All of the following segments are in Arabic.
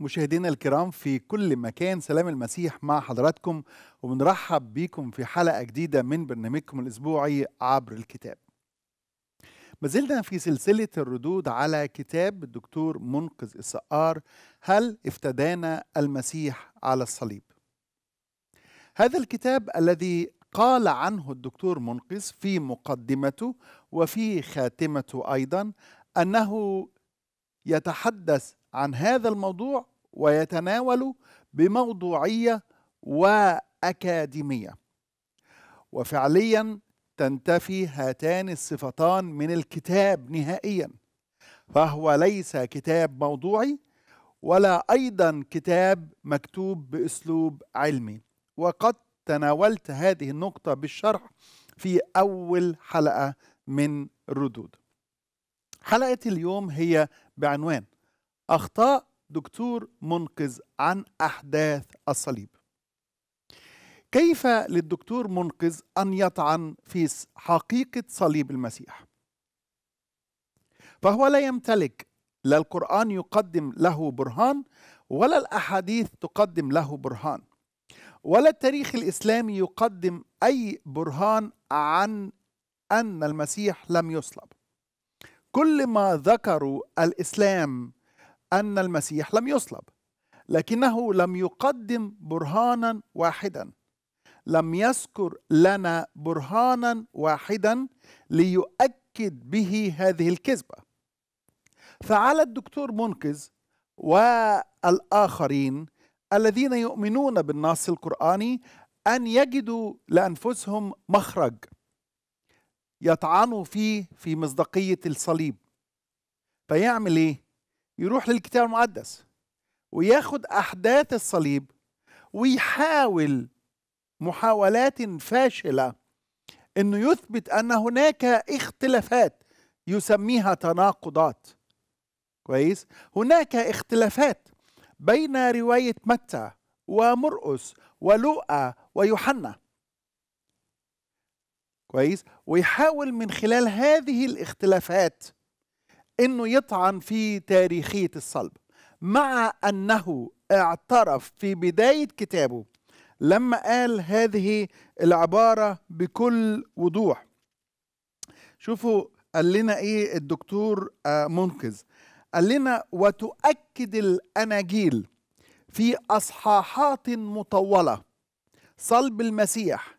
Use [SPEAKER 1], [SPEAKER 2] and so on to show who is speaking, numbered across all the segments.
[SPEAKER 1] مشاهدينا الكرام في كل مكان سلام المسيح مع حضراتكم وبنرحب بيكم في حلقة جديدة من برنامجكم الأسبوعي عبر الكتاب ما زلنا في سلسلة الردود على كتاب الدكتور منقذ السقار هل افتدانا المسيح على الصليب هذا الكتاب الذي قال عنه الدكتور منقذ في مقدمته وفي خاتمته أيضا أنه يتحدث عن هذا الموضوع ويتناول بموضوعيه واكاديميه وفعليا تنتفي هاتان الصفتان من الكتاب نهائيا فهو ليس كتاب موضوعي ولا ايضا كتاب مكتوب باسلوب علمي وقد تناولت هذه النقطه بالشرح في اول حلقه من ردود حلقه اليوم هي بعنوان أخطاء دكتور منقذ عن أحداث الصليب كيف للدكتور منقذ أن يطعن في حقيقة صليب المسيح فهو لا يمتلك لا القرآن يقدم له برهان ولا الأحاديث تقدم له برهان ولا التاريخ الإسلامي يقدم أي برهان عن أن المسيح لم يصلب كل ما ذكروا الإسلام ان المسيح لم يصلب لكنه لم يقدم برهانا واحدا لم يذكر لنا برهانا واحدا ليؤكد به هذه الكذبه فعلى الدكتور منقذ والاخرين الذين يؤمنون بالنص القراني ان يجدوا لانفسهم مخرج يطعنوا فيه في مصداقيه الصليب فيعمل ايه يروح للكتاب المقدس وياخد احداث الصليب ويحاول محاولات فاشله انه يثبت ان هناك اختلافات يسميها تناقضات كويس هناك اختلافات بين روايه متى ومرقس ولوقا ويوحنا كويس ويحاول من خلال هذه الاختلافات انه يطعن في تاريخيه الصلب مع انه اعترف في بدايه كتابه لما قال هذه العباره بكل وضوح شوفوا قال لنا ايه الدكتور آه، منقذ قال لنا وتؤكد الاناجيل في اصحاحات مطوله صلب المسيح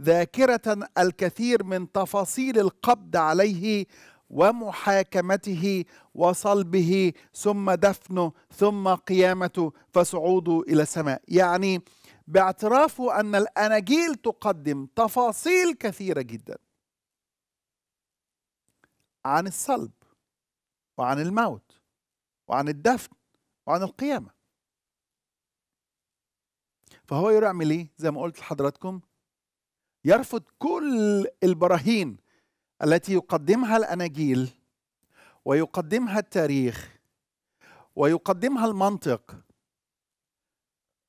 [SPEAKER 1] ذاكره الكثير من تفاصيل القبض عليه ومحاكمته وصلبه ثم دفنه ثم قيامته فصعوده الى السماء يعني باعترافه ان الاناجيل تقدم تفاصيل كثيره جدا عن الصلب وعن الموت وعن الدفن وعن القيامه فهو يعمل ايه زي ما قلت لحضراتكم يرفض كل البراهين التي يقدمها الاناجيل ويقدمها التاريخ ويقدمها المنطق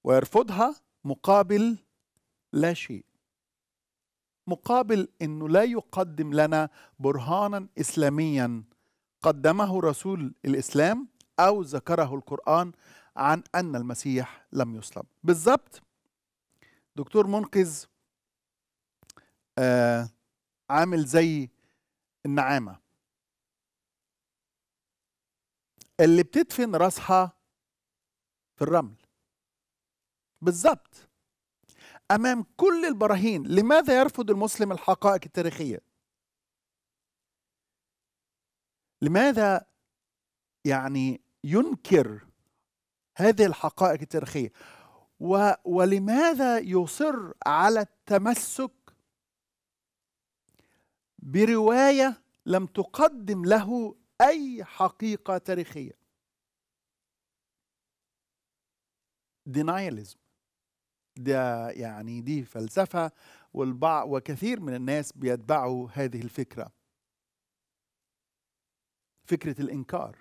[SPEAKER 1] ويرفضها مقابل لا شيء مقابل انه لا يقدم لنا برهانا اسلاميا قدمه رسول الاسلام او ذكره القران عن ان المسيح لم يصلب بالضبط دكتور منقذ آه عامل زي النعامة اللي بتدفن راسها في الرمل بالظبط أمام كل البراهين لماذا يرفض المسلم الحقائق التاريخية لماذا يعني ينكر هذه الحقائق التاريخية و ولماذا يصر على التمسك بروايه لم تقدم له اي حقيقه تاريخيه دينايلزم ده يعني دي فلسفه والبعض وكثير من الناس بيتبعوا هذه الفكره فكره الانكار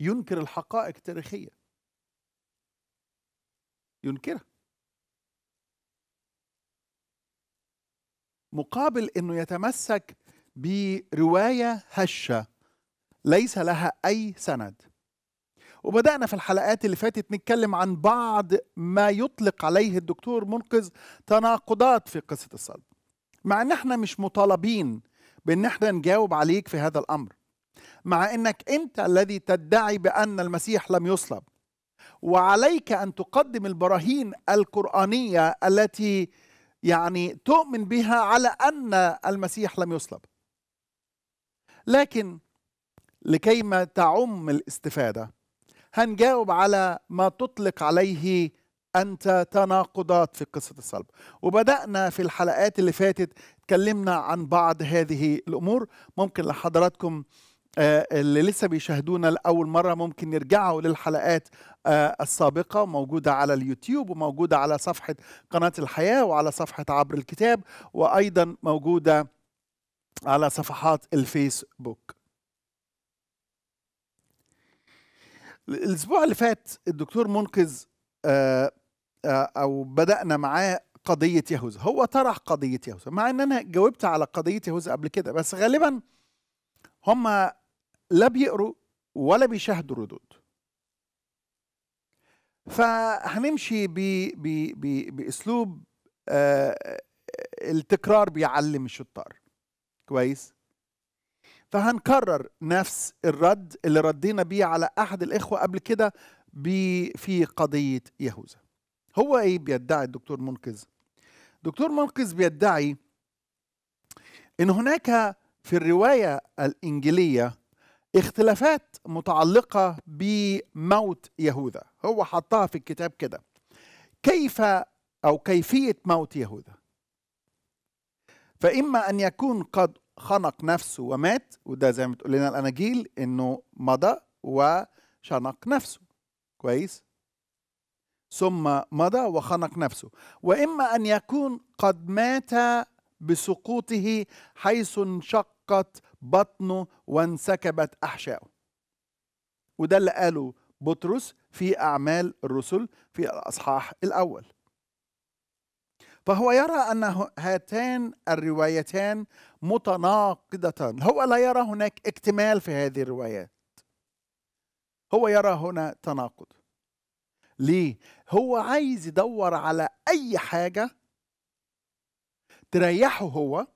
[SPEAKER 1] ينكر الحقائق التاريخيه ينكرها مقابل انه يتمسك بروايه هشه ليس لها اي سند وبدأنا في الحلقات اللي فاتت نتكلم عن بعض ما يطلق عليه الدكتور منقذ تناقضات في قصة الصلب مع ان احنا مش مطالبين بان احنا نجاوب عليك في هذا الامر مع انك انت الذي تدعي بان المسيح لم يصلب وعليك ان تقدم البراهين القرآنية التي يعني تؤمن بها على أن المسيح لم يصلب لكن لكيما تعم الاستفادة هنجاوب على ما تطلق عليه أنت تناقضات في قصة الصلب وبدأنا في الحلقات اللي فاتت تكلمنا عن بعض هذه الأمور ممكن لحضراتكم آه، اللي لسه بيشاهدونا لأول مرة ممكن يرجعوا للحلقات آه، السابقة موجودة على اليوتيوب وموجودة على صفحة قناة الحياة وعلى صفحة عبر الكتاب وأيضا موجودة على صفحات الفيسبوك الأسبوع اللي فات الدكتور منقذ آه، أو بدأنا معاه قضية يهوذا هو طرح قضية يهوذا مع ان انا جاوبت على قضية يهوذا قبل كده بس غالبا هم لا بيقروا ولا بيشاهدوا الردود فهنمشي باسلوب آه،, آه التكرار بيعلم الشطار كويس فهنكرر نفس الرد اللي ردينا بيه على احد الاخوه قبل كده في قضيه يهوذا هو ايه بيدعي الدكتور منقذ دكتور منقذ بيدعي ان هناك في الروايه الانجيليه اختلافات متعلقة بموت يهوذا هو حطها في الكتاب كده كيف أو كيفية موت يهوذا فإما أن يكون قد خنق نفسه ومات وده زي ما تقول لنا الأناجيل إنه مضى وشنق نفسه كويس ثم مضى وخنق نفسه وإما أن يكون قد مات بسقوطه حيث انشقت بطنه وانسكبت أحشائه وده اللي قاله بطرس في أعمال الرسل في الأصحاح الأول فهو يرى أن هاتان الروايتان متناقضتان هو لا يرى هناك اكتمال في هذه الروايات هو يرى هنا تناقض ليه هو عايز يدور على أي حاجة تريحه هو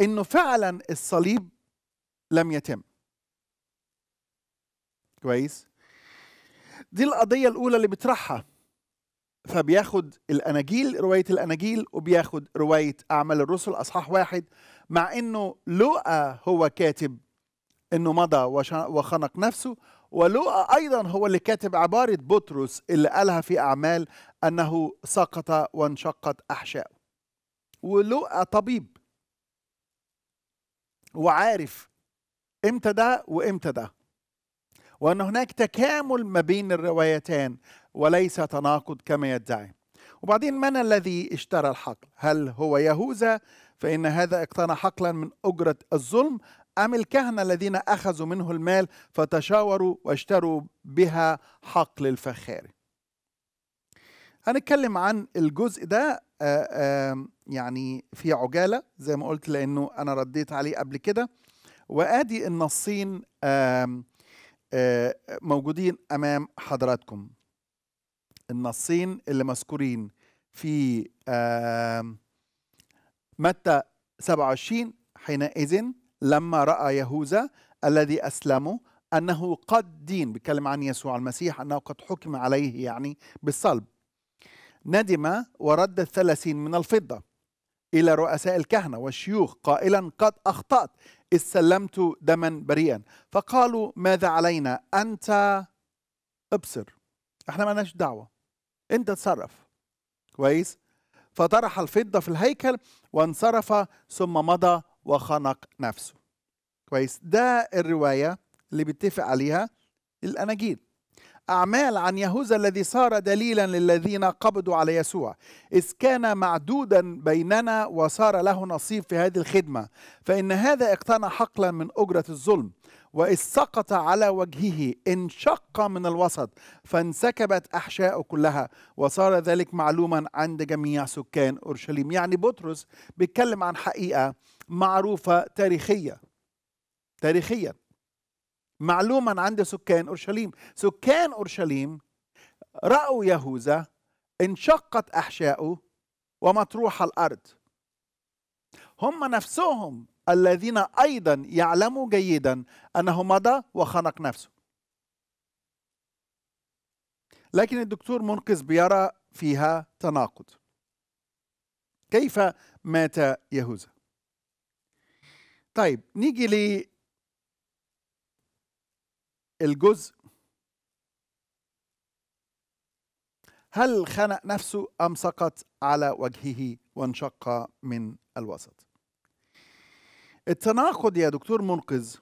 [SPEAKER 1] انه فعلا الصليب لم يتم كويس دي القضية الأولى اللي بيطرحها فبياخد الأناجيل رواية الأناجيل وبياخد رواية أعمال الرسل أصحاح واحد مع إنه لوقا هو كاتب إنه مضى وخنق نفسه ولوقا أيضا هو اللي كاتب عبارة بطرس اللي قالها في أعمال أنه سقط وانشقت احشائه ولوقا طبيب وعارف امتى ده وامتى ده وان هناك تكامل ما بين الروايتين وليس تناقض كما يدعي وبعدين من الذي اشترى الحقل هل هو يهوذا فان هذا اقتنى حقلا من اجره الظلم ام الكهنه الذين اخذوا منه المال فتشاوروا واشتروا بها حقل الفخاري هنتكلم عن الجزء ده آه، يعني في عجالة زي ما قلت لأنه أنا رديت عليه قبل كده وآدي النصين آه، موجودين أمام حضراتكم النصين اللي مذكورين في متى 27 حينئذ لما رأى يهوذا الذي أسلمه أنه قد دين بيتكلم عن يسوع المسيح أنه قد حكم عليه يعني بالصلب ندم ورد الثلاثين من الفضة إلى رؤساء الكهنة والشيوخ قائلا قد أخطأت إذ سلمت دما بريئا فقالوا ماذا علينا أنت ابصر احنا ما لناش دعوة أنت تصرف كويس فطرح الفضة في الهيكل وانصرف ثم مضى وخنق نفسه كويس ده الرواية اللي بيتفق عليها الأناجيل أعمال عن يهوذا الذي صار دليلا للذين قبضوا على يسوع إذ كان معدودا بيننا وصار له نصيب في هذه الخدمة فإن هذا اقتنى حقلا من أجرة الظلم وإذ سقط على وجهه انشق من الوسط فانسكبت أحشاء كلها وصار ذلك معلوما عند جميع سكان أورشليم يعني بطرس بيتكلم عن حقيقة معروفة تاريخية تاريخيا معلوما عند سكان اورشليم سكان اورشليم راوا يهوذا انشقت احشاؤه ومطروح الارض هم نفسهم الذين ايضا يعلموا جيدا انه مضى وخنق نفسه لكن الدكتور منقذ بيرى فيها تناقض كيف مات يهوذا طيب نيجي الجزء هل خنق نفسه أم سقط على وجهه وانشق من الوسط التناقض يا دكتور منقذ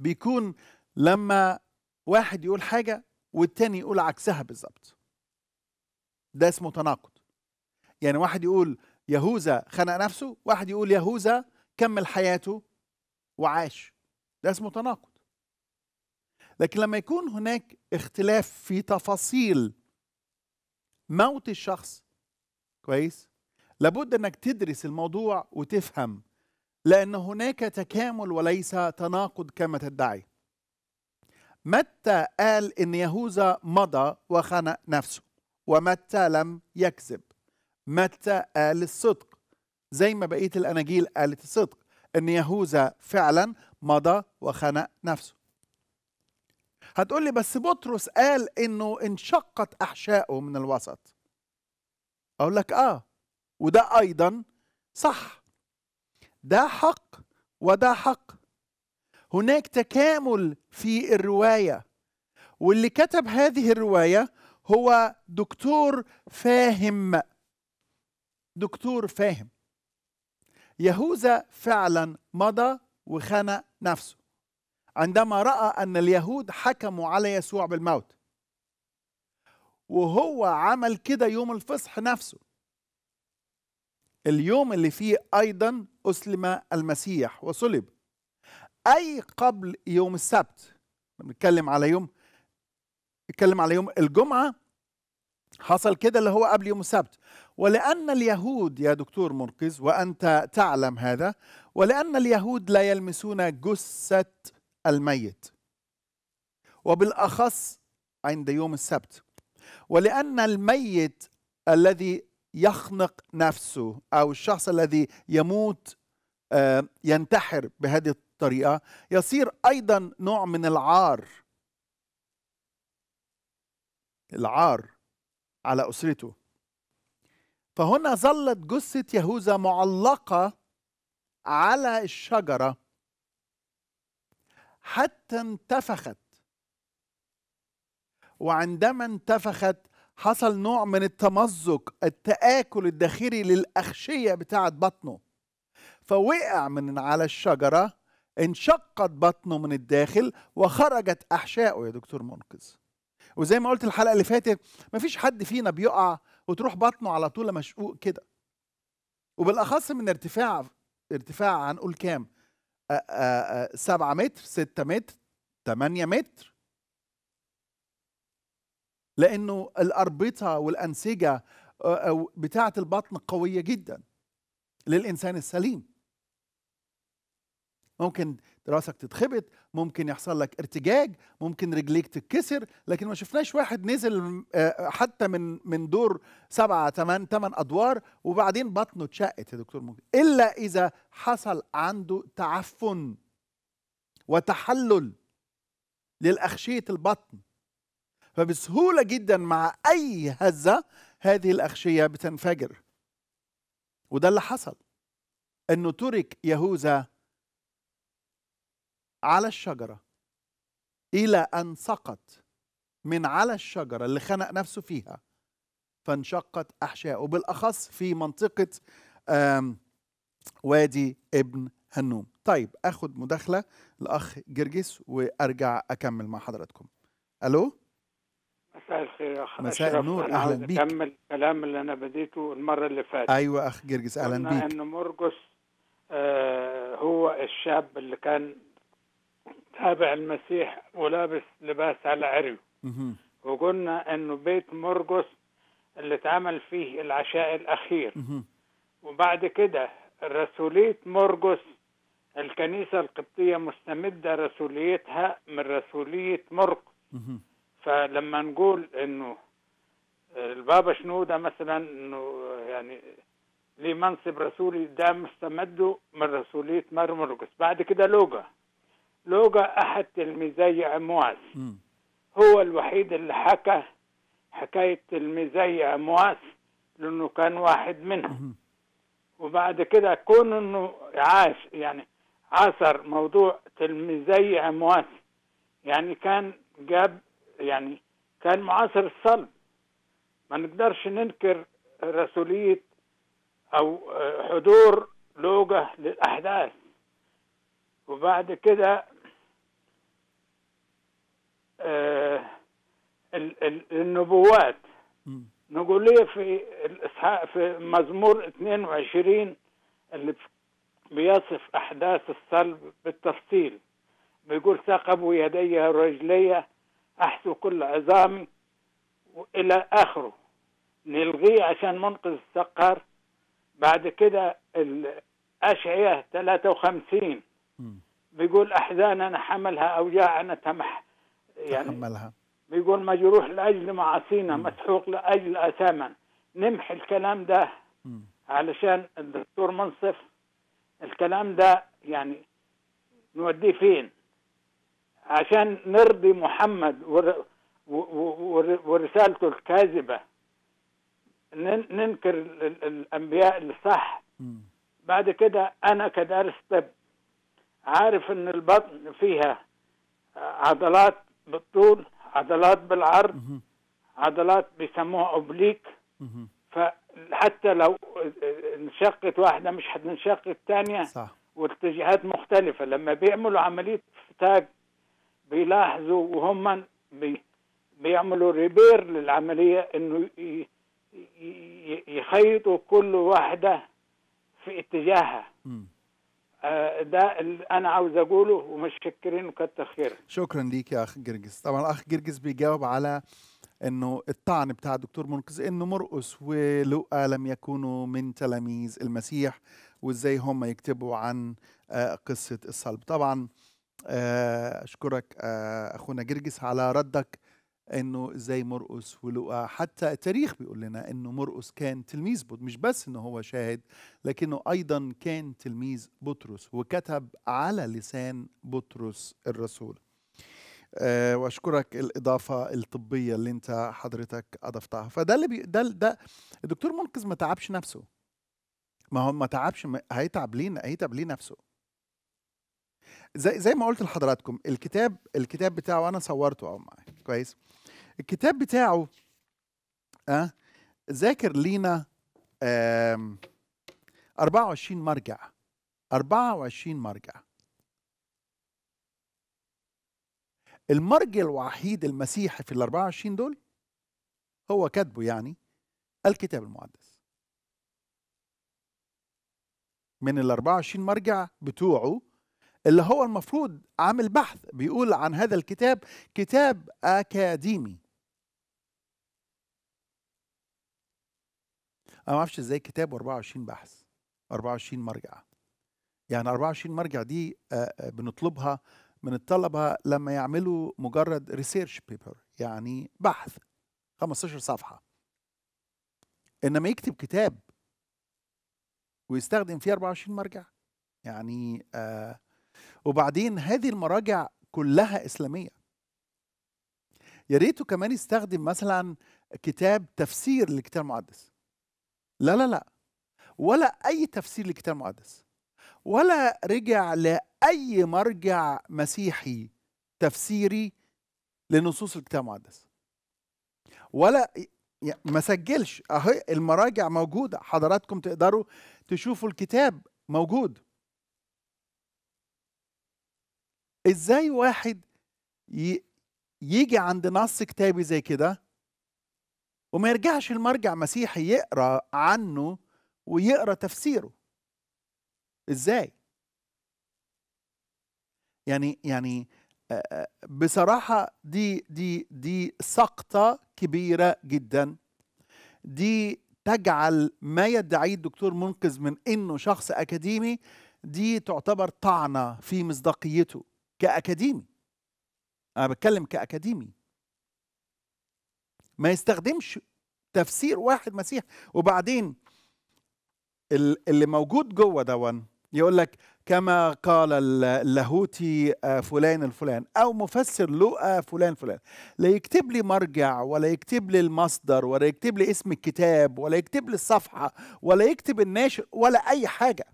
[SPEAKER 1] بيكون لما واحد يقول حاجة والتاني يقول عكسها بالظبط ده اسمه تناقض يعني واحد يقول يهوذا خنق نفسه واحد يقول يهوذا كمل حياته وعاش ده اسمه تناقض لكن لما يكون هناك اختلاف في تفاصيل موت الشخص كويس لابد انك تدرس الموضوع وتفهم لان هناك تكامل وليس تناقض كما تدعي متى قال ان يهوذا مضى وخنق نفسه ومتى لم يكذب متى قال الصدق زي ما بقيه الاناجيل قالت الصدق ان يهوذا فعلا مضى وخنق نفسه هتقول لي بس بطرس قال انه انشقت احشائه من الوسط اقول لك اه وده ايضا صح ده حق وده حق هناك تكامل في الروايه واللي كتب هذه الروايه هو دكتور فاهم دكتور فاهم يهوذا فعلا مضى وخنق نفسه عندما رأى أن اليهود حكموا على يسوع بالموت وهو عمل كده يوم الفصح نفسه اليوم اللي فيه أيضا أسلم المسيح وصلب أي قبل يوم السبت بنتكلم على يوم بنتكلم على يوم الجمعة حصل كده اللي هو قبل يوم السبت ولأن اليهود يا دكتور مركز وأنت تعلم هذا ولأن اليهود لا يلمسون جثة الميت وبالاخص عند يوم السبت ولان الميت الذي يخنق نفسه او الشخص الذي يموت آه، ينتحر بهذه الطريقه يصير ايضا نوع من العار العار على اسرته فهنا ظلت جثه يهوذا معلقه على الشجره حتى انتفخت وعندما انتفخت حصل نوع من التمزق التآكل الداخلي للأخشية بتاعة بطنه فوقع من على الشجرة انشقت بطنه من الداخل وخرجت أحشائه يا دكتور منقذ وزي ما قلت الحلقة اللي فاتت مفيش حد فينا بيقع وتروح بطنه على طول مشقوق كده وبالأخص من ارتفاع ارتفاع هنقول كام 7 آه، آه، آه، متر 6 متر 8 متر لانه الاربطه والانسجه بتاعه البطن قويه جدا للانسان السليم ممكن راسك تتخبط ممكن يحصل لك ارتجاج ممكن رجليك تتكسر لكن ما شفناش واحد نزل آه، حتى من من دور سبعة ثمان ثمان ادوار وبعدين بطنه اتشقت يا دكتور ممكن الا اذا حصل عنده تعفن وتحلل للأخشية البطن فبسهوله جدا مع اي هزه هذه الأخشية بتنفجر وده اللي حصل انه ترك يهوذا على الشجرة إلى أن سقط من على الشجرة اللي خنق نفسه فيها فانشقت أحشائه بالأخص في منطقة وادي ابن هنوم طيب أخد مداخلة الأخ جرجس وأرجع أكمل مع حضراتكم ألو
[SPEAKER 2] مساء الخير يا أخ مساء النور اهلا بيك اكمل الكلام اللي انا بديته المره اللي فاتت ايوه اخ
[SPEAKER 1] جرجس اهلا بيك ان
[SPEAKER 2] مرجس آه، هو الشاب اللي كان تابع المسيح ولابس لباس على عريه وقلنا انه بيت مرقس اللي اتعمل فيه العشاء الاخير وبعد كده رسوليه مرقس الكنيسه القبطيه مستمده رسوليتها من رسوليه مرقس فلما نقول انه البابا شنوده مثلا انه يعني لمنصب منصب رسولي ده مستمده من رسوليه مرمرقس بعد كده لوقا لوجا أحد تلميذي عمواس هو الوحيد اللي حكى حكاية تلميذي عمواس لأنه كان واحد منهم وبعد كده كون أنه عاش يعني عاصر موضوع تلميذي عمواس يعني كان جاب يعني كان معاصر الصلب ما نقدرش ننكر رسولية أو حضور لوجة للأحداث وبعد كده آه، النبوات نقول لي في الاسحاق في مزمور 22 اللي بيصف احداث الصلب بالتفصيل بيقول ثقبوا يدي ورجلي احثوا كل عظامي الى اخره نلغيه عشان منقذ السقر بعد كده الاشعيه 53 بيقول احزاننا حملها اوجاعنا تمحت يعني تحملها بيقول مجروح لاجل معاصينا مسحوق لاجل اثاما نمحي الكلام ده م. علشان الدكتور منصف الكلام ده يعني نوديه فين عشان نرضي محمد ورسالته الكاذبه ننكر الانبياء اللي صح بعد كده انا كدارس طب عارف ان البطن فيها عضلات بالطول عضلات بالعرض عضلات بيسموها اوبليك فحتى لو انشقت واحده مش حتنشق الثانيه صح واتجاهات مختلفه لما بيعملوا عمليه فتاك بيلاحظوا وهم بي بيعملوا ريبير للعمليه انه يخيطوا كل واحده في اتجاهها م. آه، ده اللي انا عاوز اقوله ومشكرين وكتر خير
[SPEAKER 1] شكرا ليك يا اخ جرجس طبعا الاخ جرجس بيجاوب على انه الطعن بتاع الدكتور منقذ انه مرقس ولؤى لم يكونوا من تلاميذ المسيح وازاي هم يكتبوا عن آه، قصه الصلب طبعا آه، اشكرك اخونا جرجس على ردك انه زي مرقس ولقا حتى التاريخ بيقول لنا انه مرقس كان تلميذ بطرس مش بس انه هو شاهد لكنه ايضا كان تلميذ بطرس وكتب على لسان بطرس الرسول أه واشكرك الاضافه الطبيه اللي انت حضرتك اضفتها فده اللي بي ده, ده الدكتور منقذ ما تعبش نفسه ما هو ما تعبش هيتعب لينا هيتعب ليه نفسه زي زي ما قلت لحضراتكم الكتاب الكتاب بتاعه انا صورته اهو معايا كويس الكتاب بتاعه أه؟ ذاكر لينا أم 24 مرجع 24 مرجع المرجع الوحيد المسيحي في ال 24 دول هو كاتبه يعني الكتاب المقدس من ال 24 مرجع بتوعه اللي هو المفروض عامل بحث بيقول عن هذا الكتاب كتاب اكاديمي انا ما اعرفش ازاي كتاب و24 بحث 24 مرجع يعني 24 مرجع دي آه، آه، بنطلبها من الطلبه لما يعملوا مجرد ريسيرش بيبر يعني بحث 15 صفحه انما يكتب كتاب ويستخدم فيه 24 مرجع يعني آه وبعدين هذه المراجع كلها اسلاميه يا ريته كمان يستخدم مثلا كتاب تفسير للكتاب المقدس لا لا لا ولا اي تفسير للكتاب المقدس ولا رجع لاي مرجع مسيحي تفسيري لنصوص الكتاب المقدس ولا ما سجلش اهي المراجع موجوده حضراتكم تقدروا تشوفوا الكتاب موجود ازاي واحد يجي عند نص كتابي زي كده وما يرجعش لمرجع مسيحي يقرا عنه ويقرا تفسيره ازاي يعني يعني بصراحه دي دي دي سقطه كبيره جدا دي تجعل ما يدعيه الدكتور منقذ من انه شخص اكاديمي دي تعتبر طعنه في مصداقيته كأكاديمي أنا بتكلم كأكاديمي ما يستخدمش تفسير واحد مسيح وبعدين اللي موجود جوه دون يقول لك كما قال اللاهوتي آه، فلان الفلان او مفسر لوقا آه، فلان فلان لا يكتب لي مرجع ولا يكتب لي المصدر ولا يكتب لي اسم الكتاب ولا يكتب لي الصفحه ولا يكتب الناشر ولا اي حاجه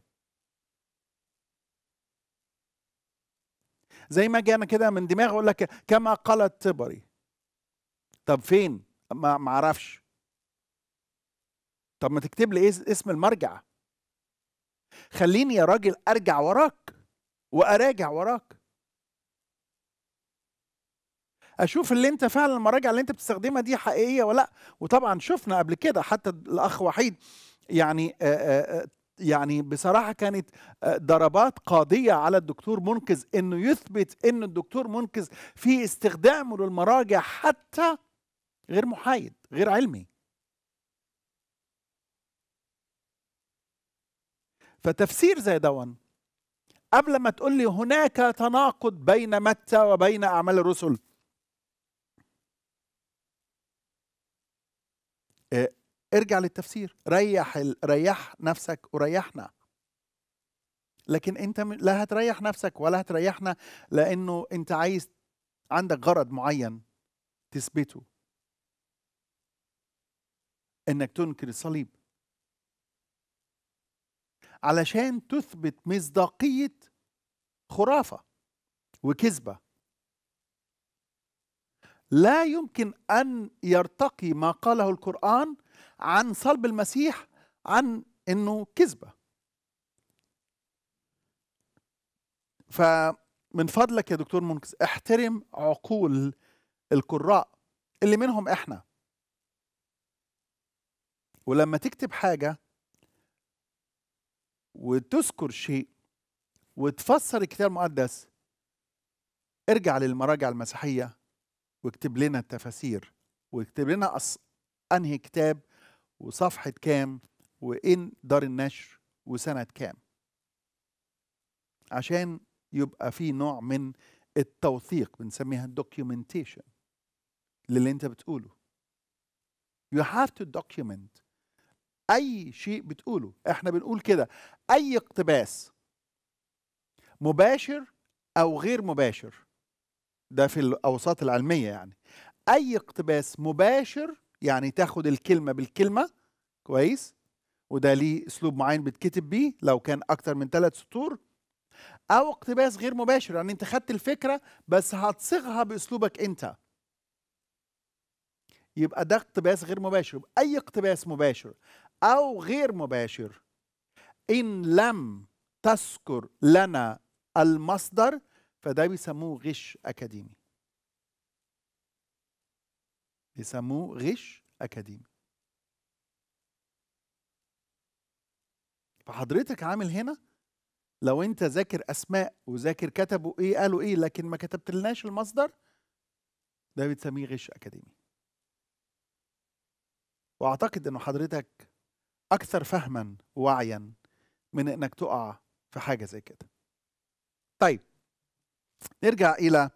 [SPEAKER 1] زي ما جانا كده من دماغه اقول لك كما قالت تبري طب فين ما اعرفش طب ما تكتب لي إيه اسم المرجع خليني يا راجل ارجع وراك واراجع وراك اشوف اللي انت فعلا المراجع اللي انت بتستخدمها دي حقيقيه ولا وطبعا شفنا قبل كده حتى الاخ وحيد يعني يعني بصراحة كانت آه، ضربات قاضية على الدكتور منقذ انه يثبت ان الدكتور منقذ في استخدامه للمراجع حتى غير محايد غير علمي فتفسير زي دون قبل ما تقول لي هناك تناقض بين متى وبين اعمال الرسل آه، ارجع للتفسير ريح ال... ريح نفسك وريحنا لكن انت لا هتريح نفسك ولا هتريحنا لانه انت عايز عندك غرض معين تثبته انك تنكر الصليب علشان تثبت مصداقيه خرافه وكذبه لا يمكن ان يرتقي ما قاله القران عن صلب المسيح عن انه كذبه فمن فضلك يا دكتور منكس احترم عقول القراء اللي منهم احنا ولما تكتب حاجه وتذكر شيء وتفسر الكتاب المقدس ارجع للمراجع المسيحيه واكتب لنا التفاسير واكتب لنا أص... انهي كتاب وصفحة كام وإن دار النشر وسنة كام عشان يبقى في نوع من التوثيق بنسميها documentation للي انت بتقوله you have to document اي شيء بتقوله احنا بنقول كده اي اقتباس مباشر او غير مباشر ده في الاوساط العلميه يعني اي اقتباس مباشر يعني تاخد الكلمة بالكلمة كويس وده ليه اسلوب معين بتكتب بيه لو كان اكتر من ثلاث سطور او اقتباس غير مباشر يعني انت خدت الفكره بس هتصيغها باسلوبك انت يبقى ده اقتباس غير مباشر اي اقتباس مباشر او غير مباشر ان لم تذكر لنا المصدر فده بيسموه غش اكاديمي mot غش اكاديمي فحضرتك عامل هنا لو انت ذاكر اسماء وذاكر كتبوا ايه قالوا ايه لكن ما كتبتلناش المصدر ده بتسميه غش اكاديمي واعتقد انه حضرتك اكثر فهما ووعيا من انك تقع في حاجه زي كده طيب نرجع الى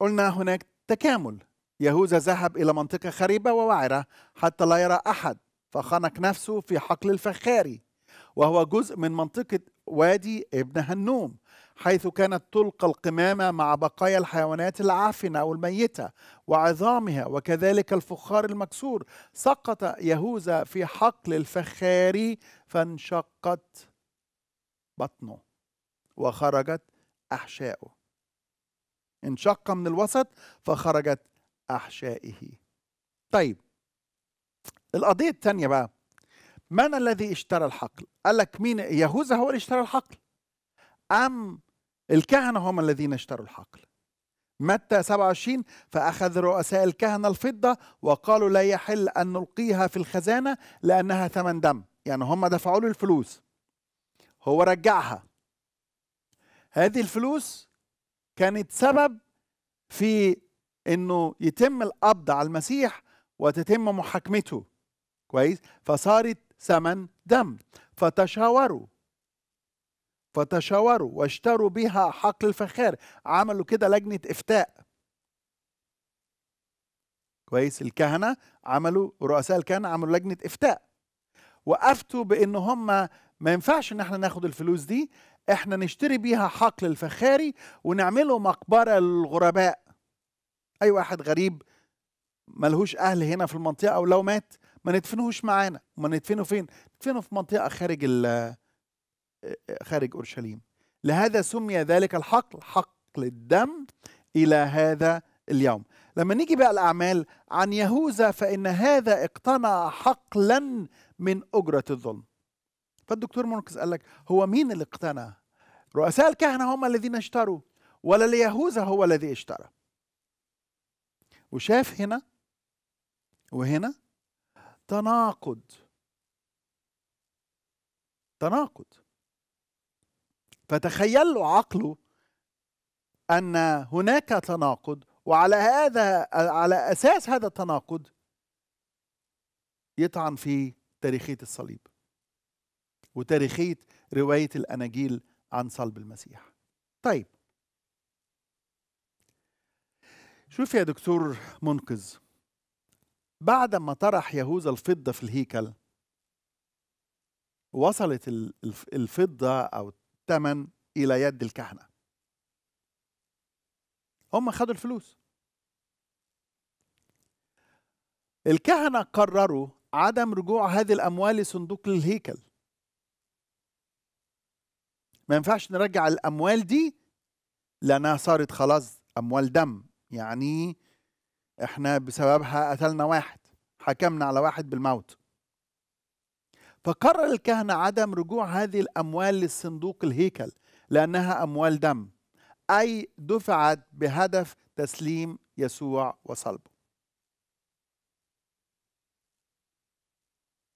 [SPEAKER 1] قلنا هناك تكامل يهوذا ذهب إلى منطقة خريبة ووعرة حتى لا يرى أحد فخنق نفسه في حقل الفخاري وهو جزء من منطقة وادي ابن هنوم حيث كانت تلقى القمامة مع بقايا الحيوانات العافنة أو الميتة وعظامها وكذلك الفخار المكسور سقط يهوذا في حقل الفخاري فانشقت بطنه وخرجت أحشاؤه انشق من الوسط فخرجت أحشائه طيب القضية الثانية بقى من الذي اشترى الحقل قال لك مين يهوذا هو اللي اشترى الحقل أم الكهنة هم الذين اشتروا الحقل متى 27 فأخذ رؤساء الكهنة الفضة وقالوا لا يحل أن نلقيها في الخزانة لأنها ثمن دم يعني هم دفعوا له الفلوس هو رجعها هذه الفلوس كانت سبب في انه يتم القبض على المسيح وتتم محاكمته كويس فصارت ثمن دم فتشاوروا فتشاوروا واشتروا بها حقل الفخار عملوا كده لجنة إفتاء كويس الكهنة عملوا رؤساء الكهنة عملوا لجنة إفتاء وأفتوا بإن هم ما ينفعش إن احنا ناخد الفلوس دي احنا نشتري بيها حقل الفخاري ونعمله مقبرة للغرباء اي واحد غريب ملهوش اهل هنا في المنطقه او لو مات ما ندفنهوش معانا وما ندفنه فين ندفنه في منطقه خارج خارج اورشليم لهذا سمي ذلك الحقل حقل الدم الى هذا اليوم لما نيجي بقى الاعمال عن يهوذا فان هذا اقتنع حقلا من اجره الظلم فالدكتور مونكس قال لك هو مين اللي اقتنع رؤساء الكهنه هم الذين اشتروا ولا ليهوذا هو الذي اشترى وشاف هنا وهنا تناقض تناقض فتخيل له عقله ان هناك تناقض وعلى هذا على اساس هذا التناقض يطعن في تاريخيه الصليب وتاريخيه روايه الاناجيل عن صلب المسيح طيب شوف يا دكتور منقذ بعد ما طرح يهوذا الفضة في الهيكل وصلت الفضة أو الثمن إلى يد الكهنة هم خدوا الفلوس الكهنة قرروا عدم رجوع هذه الأموال لصندوق الهيكل ما ينفعش نرجع الأموال دي لأنها صارت خلاص أموال دم يعني احنا بسببها قتلنا واحد حكمنا على واحد بالموت فقرر الكهنة عدم رجوع هذه الأموال للصندوق الهيكل لأنها أموال دم أي دفعت بهدف تسليم يسوع وصلبه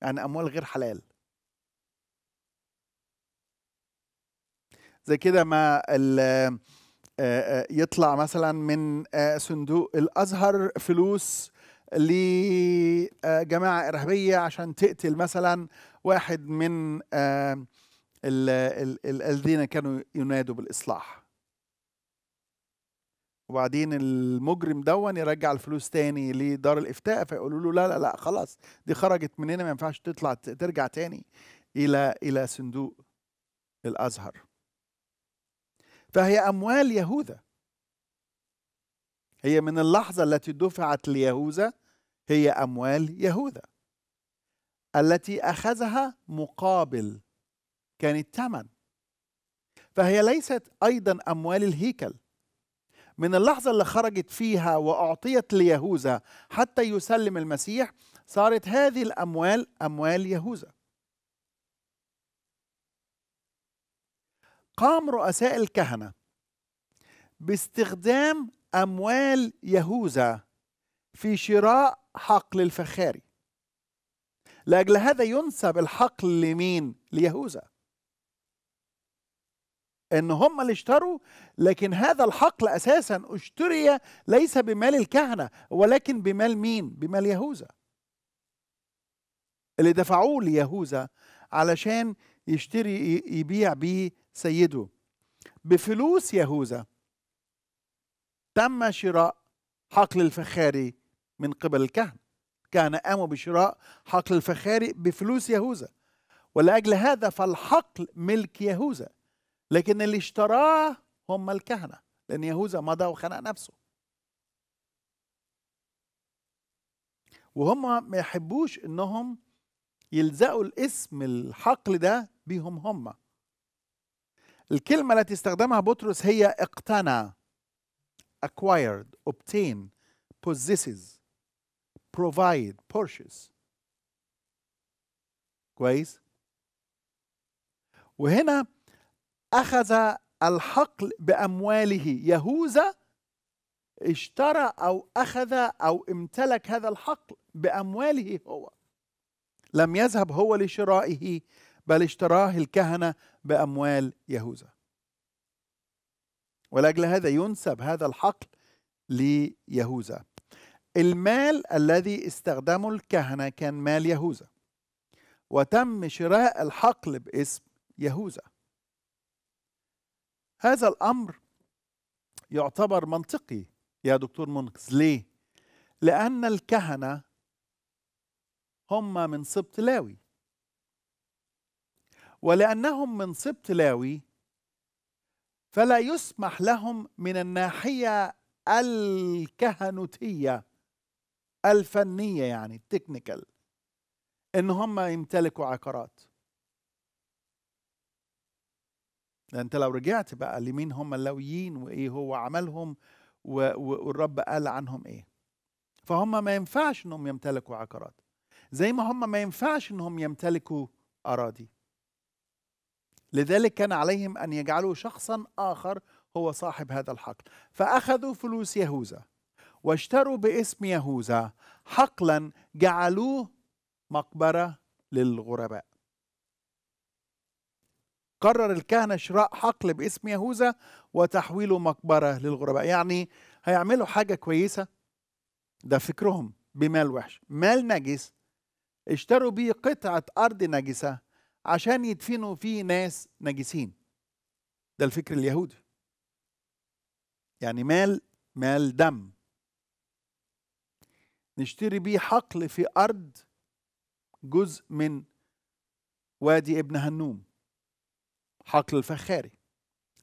[SPEAKER 1] يعني أموال غير حلال زي كده ما آه، آه، يطلع مثلا من آه، صندوق الازهر فلوس لجماعه ارهابيه عشان تقتل مثلا واحد من الذين كانوا ينادوا بالاصلاح وبعدين المجرم دون يرجع الفلوس تاني لدار الافتاء فيقولوا له لا لا لا خلاص دي خرجت مننا ما ينفعش تطلع ترجع تاني الى الى صندوق الازهر فهي أموال يهوذا هي من اللحظة التي دفعت ليهوذا هي أموال يهوذا التي أخذها مقابل كانت ثمن فهي ليست أيضا أموال الهيكل من اللحظة اللي خرجت فيها وأعطيت ليهوذا حتى يسلم المسيح صارت هذه الأموال أموال يهوذا قام رؤساء الكهنة باستخدام أموال يهوذا في شراء حقل الفخاري لأجل هذا ينسب الحقل لمين؟ ليهوذا ان هم اللي اشتروا لكن هذا الحقل اساسا اشتري ليس بمال الكهنه ولكن بمال مين بمال يهوذا اللي دفعوه ليهوذا علشان يشتري يبيع بيه سيده بفلوس يهوذا تم شراء حقل الفخاري من قبل الكهنة كان قاموا بشراء حقل الفخاري بفلوس يهوذا ولأجل هذا فالحقل ملك يهوذا لكن اللي اشتراه هم الكهنة لأن يهوذا مضى وخنق نفسه وهم ما يحبوش انهم يلزقوا الاسم الحقل ده بيهم هم الكلمة التي استخدمها بطرس هي اقتنى acquired obtain possesses provide purchase كويس وهنا أخذ الحقل بأمواله يهوذا اشترى أو أخذ أو امتلك هذا الحقل بأمواله هو لم يذهب هو لشرائه بل اشتراه الكهنة بأموال يهوذا ولأجل هذا ينسب هذا الحقل ليهوذا المال الذي استخدمه الكهنة كان مال يهوذا وتم شراء الحقل باسم يهوذا هذا الأمر يعتبر منطقي يا دكتور منقذ ليه؟ لأن الكهنة هم من سبط لاوي ولأنهم من سبط لاوي فلا يسمح لهم من الناحية الكهنوتية الفنية يعني التكنيكال إن هم يمتلكوا عقارات ده انت لو رجعت بقى لمين هم اللاويين وايه هو عملهم والرب قال عنهم ايه فهم ما ينفعش انهم يمتلكوا عقارات زي ما هم ما ينفعش انهم يمتلكوا اراضي لذلك كان عليهم أن يجعلوا شخصا آخر هو صاحب هذا الحقل فأخذوا فلوس يهوذا واشتروا باسم يهوذا حقلا جعلوه مقبرة للغرباء قرر الكهنة شراء حقل باسم يهوذا وتحويله مقبرة للغرباء يعني هيعملوا حاجة كويسة ده فكرهم بمال وحش مال نجس اشتروا بيه قطعة أرض نجسة عشان يدفنوا فيه ناس نجسين ده الفكر اليهودي يعني مال مال دم نشتري بيه حقل في أرض جزء من وادي ابن هنوم حقل الفخاري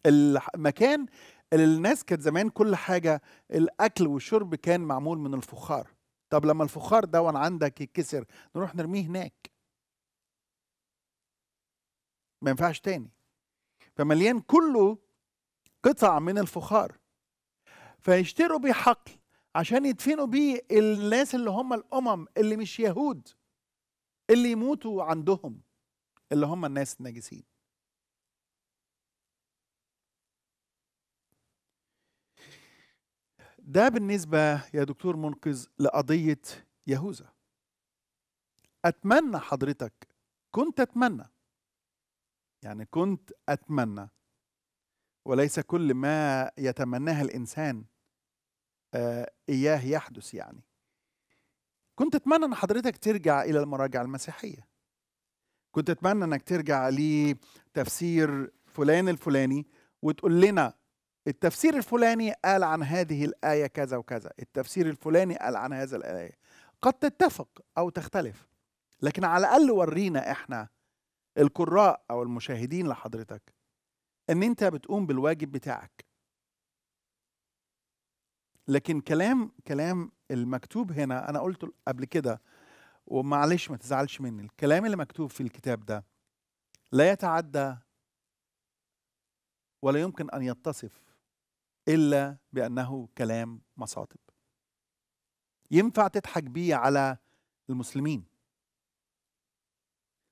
[SPEAKER 1] المكان اللي الناس كانت زمان كل حاجة الأكل والشرب كان معمول من الفخار طب لما الفخار ده عندك يتكسر نروح نرميه هناك ما ينفعش تاني فمليان كله قطع من الفخار فيشتروا بيه حقل عشان يدفنوا بيه الناس اللي هم الامم اللي مش يهود اللي يموتوا عندهم اللي هم الناس النجسين ده بالنسبة يا دكتور منقذ لقضية يهوذا أتمنى حضرتك كنت أتمنى يعني كنت أتمنى وليس كل ما يتمناه الإنسان آه، إياه يحدث يعني كنت أتمنى أن حضرتك ترجع إلى المراجعة المسيحية كنت أتمنى أنك ترجع لتفسير فلان الفلاني وتقول لنا التفسير الفلاني قال عن هذه الآية كذا وكذا التفسير الفلاني قال عن هذا الآية قد تتفق أو تختلف لكن على الأقل ورينا إحنا القراء او المشاهدين لحضرتك ان انت بتقوم بالواجب بتاعك لكن كلام كلام المكتوب هنا انا قلته قبل كده ومعلش ما تزعلش مني الكلام اللي مكتوب في الكتاب ده لا يتعدى ولا يمكن ان يتصف الا بانه كلام مصاطب ينفع تضحك بيه على المسلمين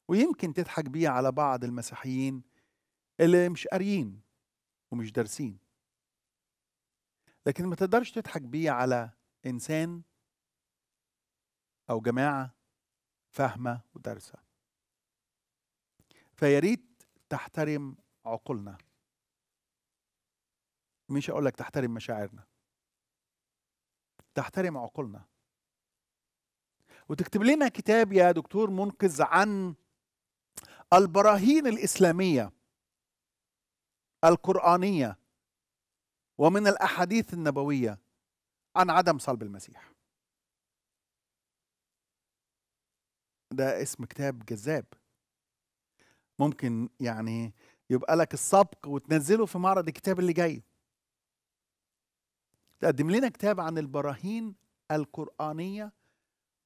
[SPEAKER 1] ويمكن تضحك بيه على بعض المسيحيين اللي مش قاريين ومش دارسين لكن ما تقدرش تضحك بيه على انسان او جماعه فاهمه ودارسه فياريت تحترم عقولنا مش هقول لك تحترم مشاعرنا تحترم عقولنا وتكتب لنا كتاب يا دكتور منقذ عن البراهين الاسلاميه القرانيه ومن الاحاديث النبويه عن عدم صلب المسيح ده اسم كتاب جذاب ممكن يعني يبقى لك السبق وتنزله في معرض الكتاب اللي جاي تقدم لنا كتاب عن البراهين القرآنية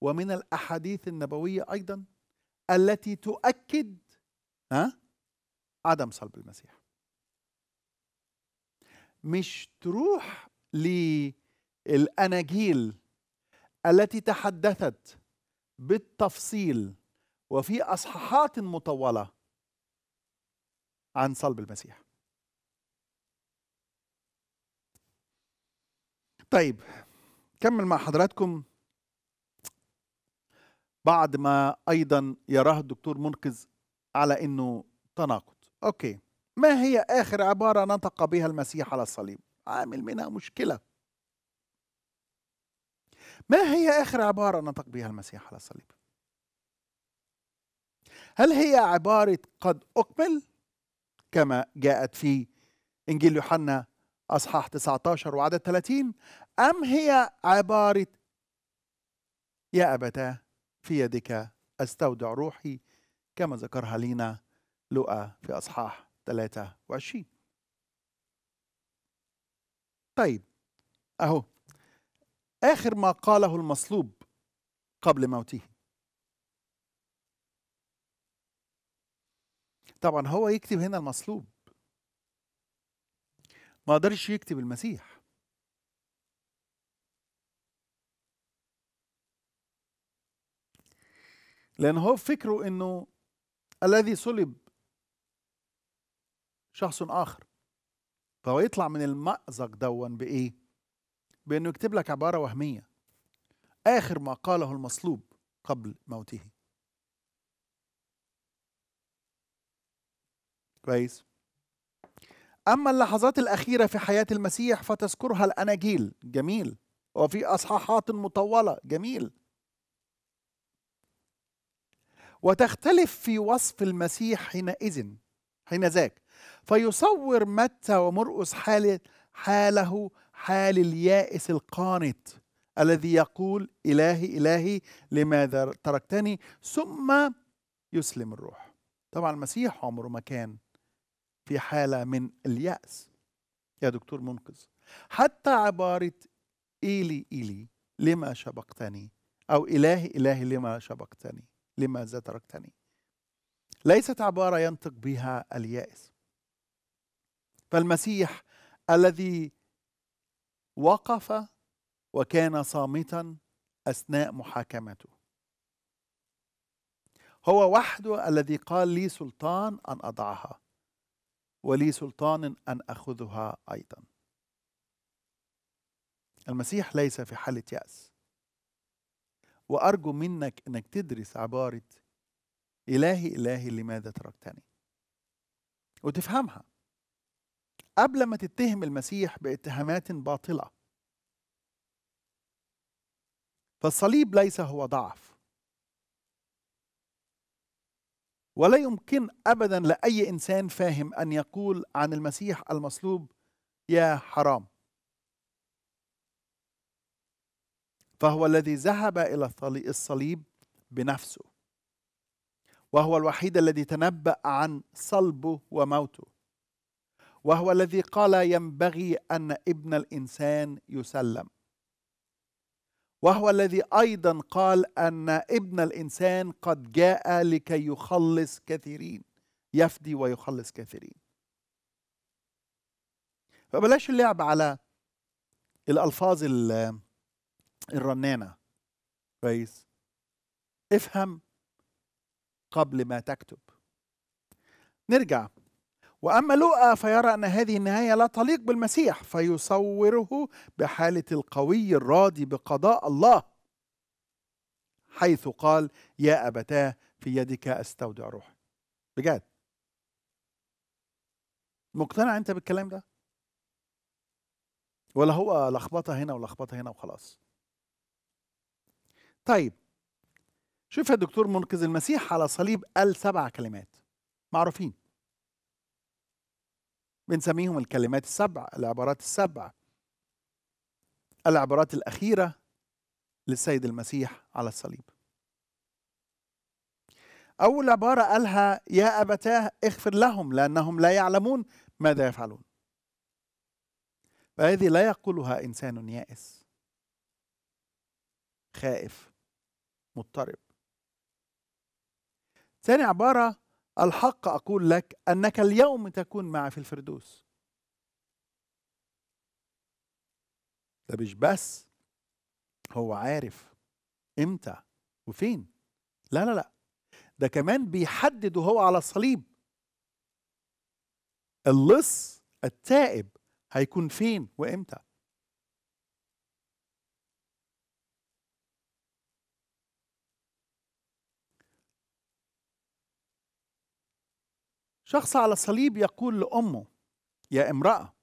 [SPEAKER 1] ومن الأحاديث النبوية أيضا التي تؤكد ها عدم صلب المسيح مش تروح للاناجيل التي تحدثت بالتفصيل وفي اصحاحات مطوله عن صلب المسيح طيب كمل مع حضراتكم بعد ما ايضا يراه الدكتور منقذ على انه تناقض اوكي ما هي اخر عباره نطق بها المسيح على الصليب عامل منها مشكله ما هي اخر عباره نطق بها المسيح على الصليب هل هي عباره قد اكمل كما جاءت في انجيل يوحنا اصحاح 19 وعدد 30 ام هي عباره يا ابتاه في يدك استودع روحي كما ذكرها لينا لقى في أصحاح 23 طيب أهو آخر ما قاله المصلوب قبل موته طبعا هو يكتب هنا المصلوب ما قدرش يكتب المسيح لأن هو فكره أنه الذي صلب شخص آخر فهو يطلع من المأزق دون بإيه؟ بإنه يكتب لك عبارة وهمية آخر ما قاله المصلوب قبل موته كويس أما اللحظات الأخيرة في حياة المسيح فتذكرها الأناجيل جميل وفي أصحاحات مطولة جميل وتختلف في وصف المسيح حينئذ حين ذاك فيصور متى ومرقس حاله حاله حال اليائس القانط الذي يقول إلهي إلهي لماذا تركتني ثم يسلم الروح طبعا المسيح عمره ما كان في حالة من اليأس يا دكتور منقذ حتى عبارة إيلي إيلي لما شبقتني أو إلهي إلهي لما شبقتني لماذا تركتني ليست عبارة ينطق بها اليائس فالمسيح الذي وقف وكان صامتا أثناء محاكمته هو وحده الذي قال لي سلطان أن أضعها ولي سلطان أن أخذها أيضا المسيح ليس في حالة يأس وأرجو منك أنك تدرس عبارة إلهي إلهي لماذا تركتني وتفهمها قبل ما تتهم المسيح باتهامات باطلة فالصليب ليس هو ضعف ولا يمكن أبدا لأي إنسان فاهم أن يقول عن المسيح المصلوب يا حرام فهو الذي ذهب إلى الصليب بنفسه وهو الوحيد الذي تنبأ عن صلبه وموته وهو الذي قال ينبغي أن ابن الإنسان يسلم وهو الذي أيضا قال أن ابن الإنسان قد جاء لكي يخلص كثيرين يفدي ويخلص كثيرين فبلاش اللعب على الألفاظ اللي الرنانه كويس افهم قبل ما تكتب نرجع واما لوقا فيرى ان هذه النهايه لا تليق بالمسيح فيصوره بحاله القوي الراضي بقضاء الله حيث قال يا ابتاه في يدك استودع روحي بجد مقتنع انت بالكلام ده ولا هو لخبطه هنا ولخبطه هنا وخلاص طيب شوف يا دكتور منقذ المسيح على صليب قال سبع كلمات معروفين بنسميهم الكلمات السبع العبارات السبع العبارات الأخيرة للسيد المسيح على الصليب أول عبارة قالها يا أبتاه اغفر لهم لأنهم لا يعلمون ماذا يفعلون فهذه لا يقولها إنسان يائس خائف مضطرب ثاني عبارة الحق أقول لك أنك اليوم تكون معي في الفردوس ده مش بس هو عارف امتى وفين لا لا لا ده كمان بيحدد وهو على الصليب اللص التائب هيكون فين وامتى شخص على صليب يقول لأمه يا امرأة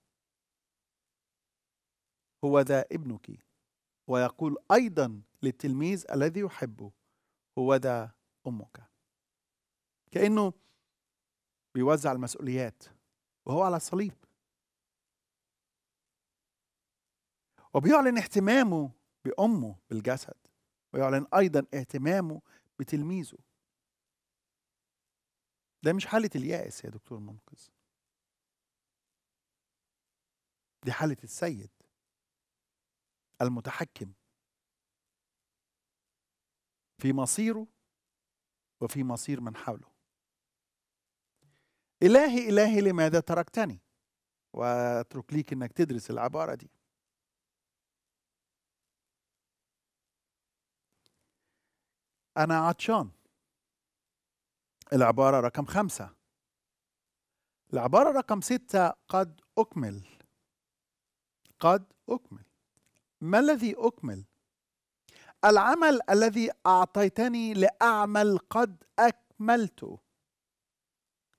[SPEAKER 1] هو ذا ابنك ويقول أيضا للتلميذ الذي يحبه هو ذا أمك كأنه بيوزع المسؤوليات وهو على الصليب وبيعلن اهتمامه بأمه بالجسد ويعلن أيضا اهتمامه بتلميذه ده مش حالة اليائس يا دكتور منقذ دي حالة السيد المتحكم في مصيره وفي مصير من حوله إلهي إلهي لماذا تركتني وأترك ليك أنك تدرس العبارة دي أنا عطشان العبارة رقم خمسة العبارة رقم ستة قد أكمل قد أكمل ما الذي أكمل؟ العمل الذي أعطيتني لأعمل قد أكملته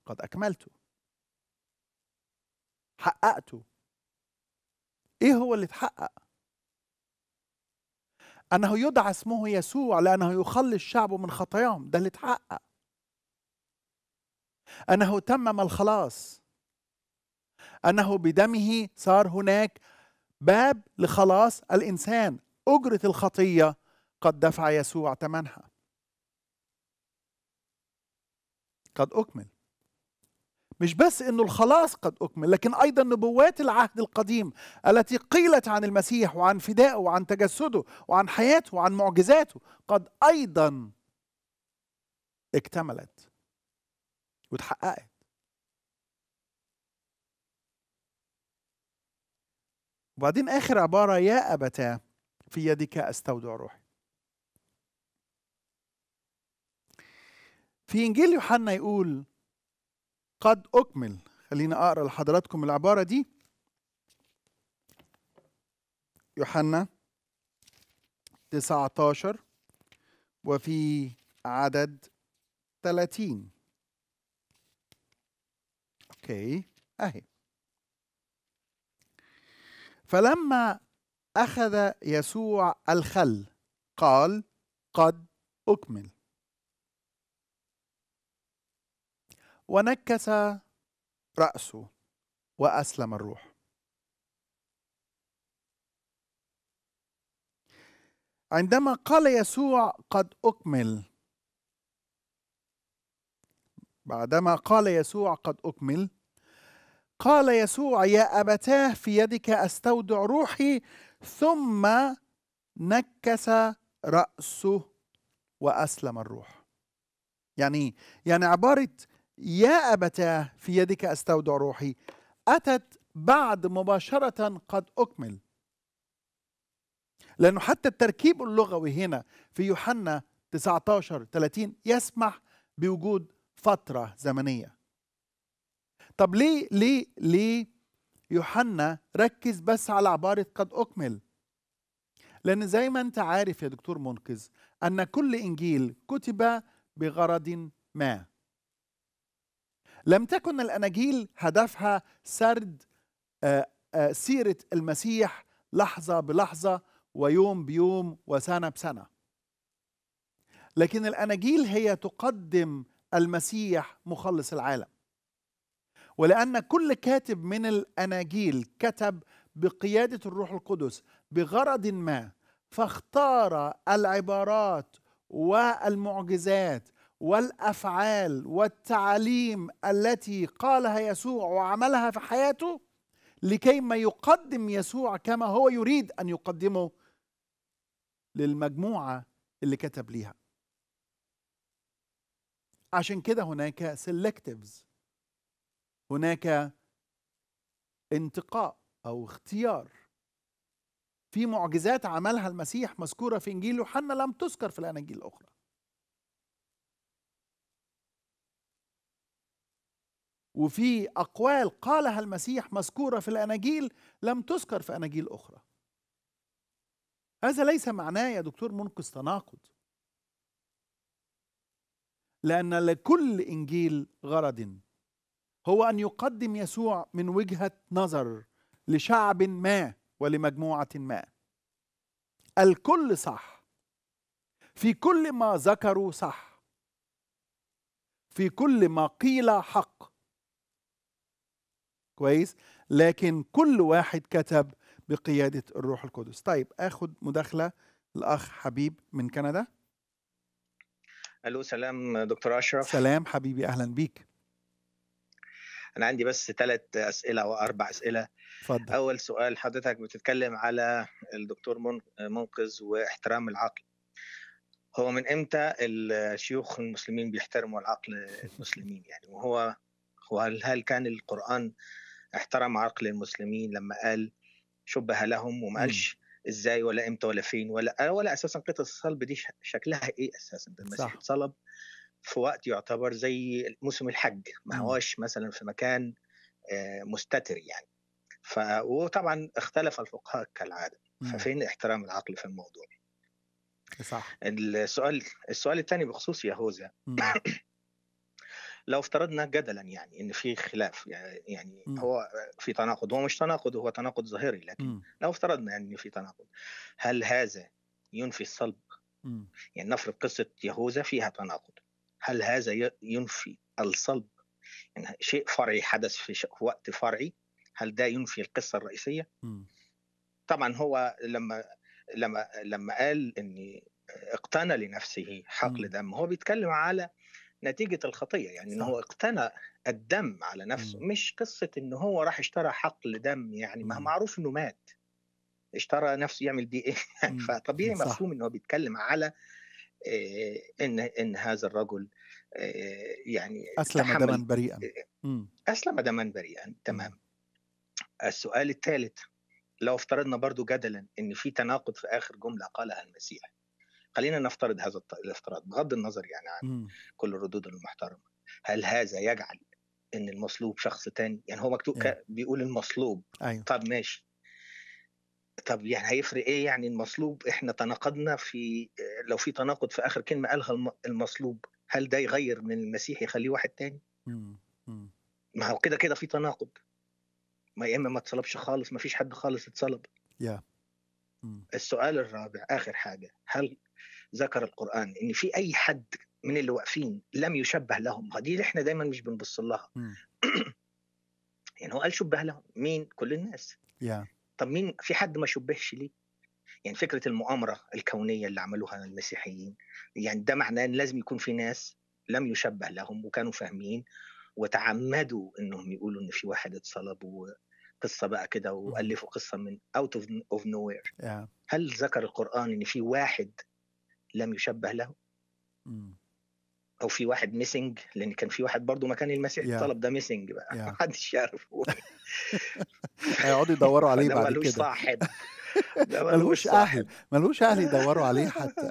[SPEAKER 1] قد أكملته حققته إيه هو اللي تحقق؟ أنه يدعى اسمه يسوع لأنه يخلص شعبه من خطاياهم ده اللي تحقق انه تمم الخلاص انه بدمه صار هناك باب لخلاص الانسان اجره الخطيه قد دفع يسوع ثمنها قد اكمل مش بس انه الخلاص قد اكمل لكن ايضا نبوات العهد القديم التي قيلت عن المسيح وعن فدائه وعن تجسده وعن حياته وعن معجزاته قد ايضا اكتملت واتحققت وبعدين آخر عبارة يا أبتاه في يدك أستودع روحي في إنجيل يوحنا يقول قد أكمل خلينا أقرأ لحضراتكم العبارة دي يوحنا 19 وفي عدد 30 اوكي اهي فلما اخذ يسوع الخل قال قد اكمل ونكس راسه واسلم الروح عندما قال يسوع قد اكمل بعدما قال يسوع قد اكمل قال يسوع يا أبتاه في يدك أستودع روحي ثم نكس رأسه وأسلم الروح يعني يعني عبارة يا أبتاه في يدك أستودع روحي أتت بعد مباشرة قد أكمل لأنه حتى التركيب اللغوي هنا في يوحنا 19 30 يسمح بوجود فترة زمنية طب ليه ليه ليه يوحنا ركز بس على عبارة قد أكمل لأن زي ما أنت عارف يا دكتور منقذ أن كل إنجيل كتب بغرض ما لم تكن الأناجيل هدفها سرد آه، آه، سيرة المسيح لحظة بلحظة ويوم بيوم وسنة بسنة لكن الأناجيل هي تقدم المسيح مخلص العالم ولأن كل كاتب من الأناجيل كتب بقيادة الروح القدس بغرض ما فاختار العبارات والمعجزات والافعال والتعاليم التي قالها يسوع وعملها في حياته لكي ما يقدم يسوع كما هو يريد ان يقدمه للمجموعه اللي كتب ليها عشان كده هناك سيلكتيفز هناك انتقاء او اختيار في معجزات عملها المسيح مذكوره في انجيل يوحنا لم تذكر في الاناجيل الاخرى وفي اقوال قالها المسيح مذكوره في الاناجيل لم تذكر في اناجيل اخرى هذا ليس معناه يا دكتور منقذ تناقض لان لكل انجيل غرض هو ان يقدم يسوع من وجهه نظر لشعب ما ولمجموعه ما الكل صح في كل ما ذكروا صح في كل ما قيل حق كويس لكن كل واحد كتب بقياده الروح القدس طيب اخذ مداخله الاخ حبيب من كندا
[SPEAKER 3] الو سلام دكتور اشرف سلام
[SPEAKER 1] حبيبي اهلا بيك
[SPEAKER 3] انا عندي بس ثلاث اسئله او اربع اسئله فضل. اول سؤال حضرتك بتتكلم على الدكتور منقذ واحترام العقل هو من امتى الشيوخ المسلمين بيحترموا العقل المسلمين يعني وهو وهل هل كان القران احترم عقل المسلمين لما قال شبه لهم وما قالش ازاي ولا امتى ولا فين ولا ولا اساسا قطع الصلب دي شكلها ايه اساسا ده المسيح صلب في وقت يعتبر زي موسم الحج ما إمم. هواش مثلا في مكان آه، مستتر يعني ف... وطبعا اختلف الفقهاء كالعاده إمم. ففين احترام العقل في الموضوع صح السؤال السؤال الثاني بخصوص يهوذا إمم. لو افترضنا جدلا يعني ان في خلاف يعني م. هو في تناقض هو مش تناقض هو تناقض ظاهري لكن م. لو افترضنا يعني ان في تناقض هل هذا ينفي الصلب م. يعني نفرض قصه يهوذا فيها تناقض هل هذا ينفي الصلب يعني شيء فرعي حدث في وقت فرعي هل ده ينفي القصه الرئيسيه م. طبعا هو لما لما لما قال ان اقتنى لنفسه حقل دم هو بيتكلم على نتيجه الخطيه يعني ان هو اقتنى الدم على نفسه م. مش قصه ان هو راح اشترى حقل دم يعني ما معروف انه مات اشترى نفسه يعمل بيه ايه فطبيعي مفهوم ان هو بيتكلم على آه، ان ان هذا الرجل آه، يعني آه، اسلم دما بريئا اسلم دما بريئا تمام السؤال الثالث لو افترضنا برضو جدلا ان في تناقض في اخر جمله قالها المسيح خلينا نفترض هذا الافتراض بغض النظر يعني عن كل الردود المحترمه هل هذا يجعل ان المصلوب شخص تاني يعني هو مكتوب إيه. بيقول المصلوب أيوه. طب ماشي طب يعني هيفرق ايه يعني المصلوب احنا تناقضنا في لو في تناقض في اخر كلمه قالها المصلوب هل ده يغير من المسيح يخليه واحد تاني؟ ما هو كده كده في تناقض ما يا اما ما اتصلبش خالص ما فيش حد خالص اتصلب yeah. السؤال الرابع اخر حاجه هل ذكر القران ان في اي حد من اللي واقفين لم يشبه لهم دي اللي احنا دايما مش بنبص لها يعني هو قال شبه لهم مين كل الناس yeah. طب مين في حد ما شبهش ليه يعني فكره المؤامره الكونيه اللي عملوها المسيحيين يعني ده معناه ان لازم يكون في ناس لم يشبه لهم وكانوا فاهمين وتعمدوا انهم يقولوا ان في واحد اتصلب وقصه بقى كده والفوا قصه من اوت اوف نو وير هل ذكر القران ان في واحد لم يشبه له او في واحد ميسنج لان كان في واحد برضه مكان المسيح yeah. طلب ده ميسنج بقى yeah. محدش يعرف
[SPEAKER 1] هيقعدوا يدوروا عليه بعد كده صاحب ده ملوش اهل ملوش اهل يدوروا عليه حتى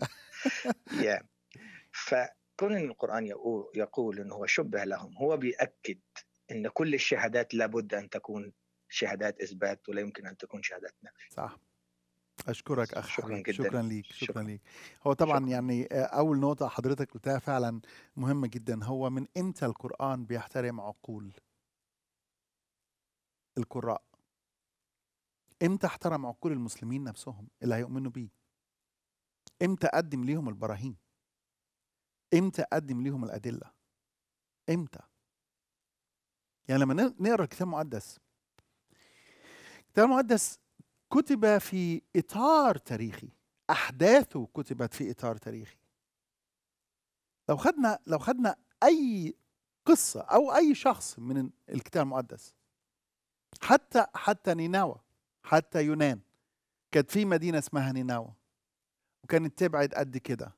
[SPEAKER 3] يا فكون ان القران يقول يقول ان هو شبه لهم هو بياكد ان كل الشهادات لابد ان تكون شهادات اثبات ولا يمكن ان تكون شهادات نفي
[SPEAKER 1] صح اشكرك اخ شكرا جدا شكرا ليك شكرا, شكرا ليك هو طبعا شكرا. يعني آه، اول نقطه حضرتك قلتها فعلا مهمه جدا هو من امتى القران بيحترم عقول القراء امتى احترم عقول المسلمين نفسهم اللي هيؤمنوا بيه امتى قدم ليهم البراهين امتى قدم ليهم الادله امتى يعني لما نقرا الكتاب المقدس الكتاب المقدس كتب في اطار تاريخي احداثه كتبت في اطار تاريخي لو خدنا لو خدنا اي قصه او اي شخص من الكتاب المقدس حتى حتى نينوى حتى يونان كانت في مدينة اسمها نينوى وكانت تبعد قد كده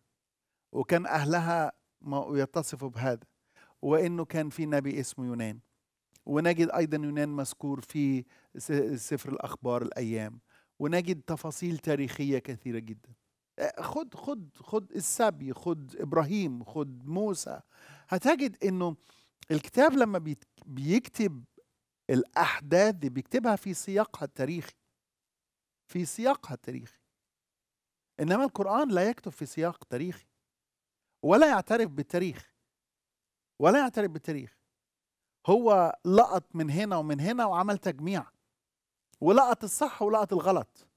[SPEAKER 1] وكان أهلها ما يتصفوا بهذا وإنه كان في نبي اسمه يونان ونجد أيضا يونان مذكور في سفر الأخبار الأيام ونجد تفاصيل تاريخية كثيرة جدا خد خد خد السبي خد إبراهيم خد موسى هتجد إنه الكتاب لما بيكتب الأحداث دي بيكتبها في سياقها التاريخي في سياقها التاريخي انما القران لا يكتب في سياق تاريخي ولا يعترف بالتاريخ ولا يعترف بالتاريخ هو لقط من هنا ومن هنا وعمل تجميع ولقط الصح ولقط الغلط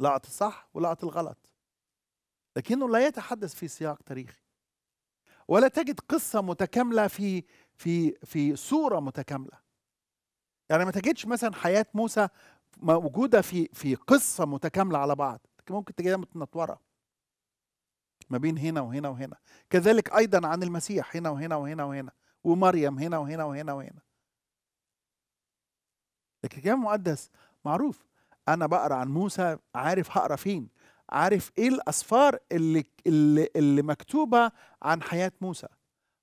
[SPEAKER 1] لقط الصح ولقط الغلط لكنه لا يتحدث في سياق تاريخي ولا تجد قصة متكاملة في في في صورة متكاملة يعني ما تجدش مثلا حياة موسى موجوده في في قصه متكامله على بعض ممكن تجدها متنطوره ما بين هنا وهنا وهنا كذلك ايضا عن المسيح هنا وهنا وهنا وهنا ومريم هنا وهنا وهنا وهنا لكن الكتاب المقدس معروف انا بقرا عن موسى عارف هقرا فين عارف ايه الاسفار اللي اللي, اللي مكتوبه عن حياه موسى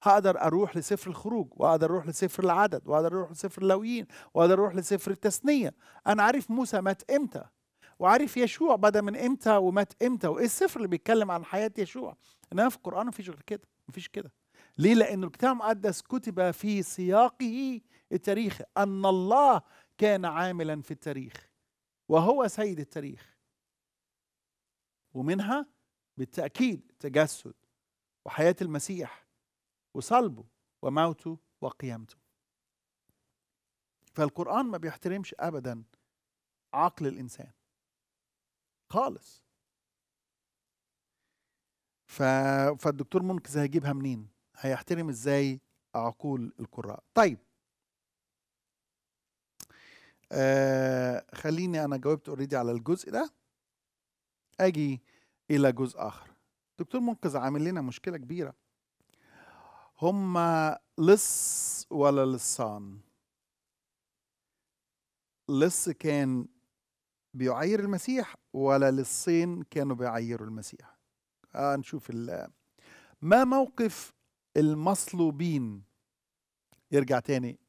[SPEAKER 1] هقدر اروح لسفر الخروج واقدر اروح لسفر العدد واقدر اروح لسفر اللاويين واقدر اروح لسفر التثنيه انا عارف موسى مات امتى وعارف يشوع بدا من امتى ومات امتى وايه السفر اللي بيتكلم عن حياه يشوع انما في القران مفيش غير كده مفيش كده ليه لان الكتاب المقدس كتب في سياقه التاريخ ان الله كان عاملا في التاريخ وهو سيد التاريخ ومنها بالتاكيد تجسد وحياه المسيح وصلبه وموته وقيامته فالقرآن ما بيحترمش أبدا عقل الإنسان خالص ف... فالدكتور منقذ هيجيبها منين هيحترم ازاي عقول القراء طيب آه خليني انا جاوبت اوريدي على الجزء ده اجي الى جزء اخر دكتور منقذ عامل لنا مشكله كبيره هم لص ولا لصان لص كان بيعير المسيح ولا للصين كانوا بيعيروا المسيح آه نشوف ما موقف المصلوبين يرجع تاني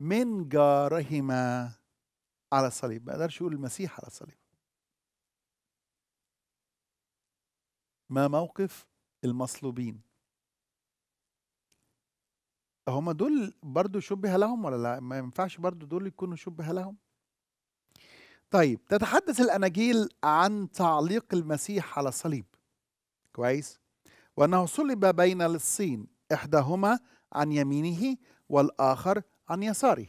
[SPEAKER 1] من جارهما على الصليب ما اقدرش اقول المسيح على الصليب ما موقف المصلوبين هما دول برضو شبه لهم ولا لا ما ينفعش برضو دول يكونوا شبه لهم طيب تتحدث الاناجيل عن تعليق المسيح على الصليب كويس وانه صلب بين للصين احداهما عن يمينه والاخر عن يساره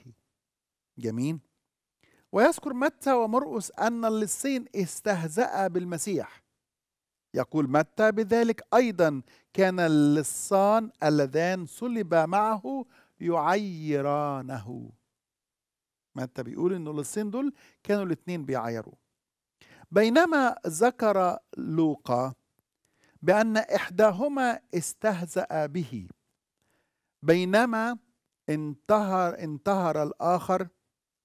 [SPEAKER 1] جميل ويذكر متى ومرقس ان الصين استهزأ بالمسيح يقول متى بذلك أيضا كان اللصان اللذان صلب معه يعيرانه متى بيقول إنه اللصين دول كانوا الاثنين بيعيروا بينما ذكر لوقا بأن إحداهما استهزأ به بينما انتهر انتهر الآخر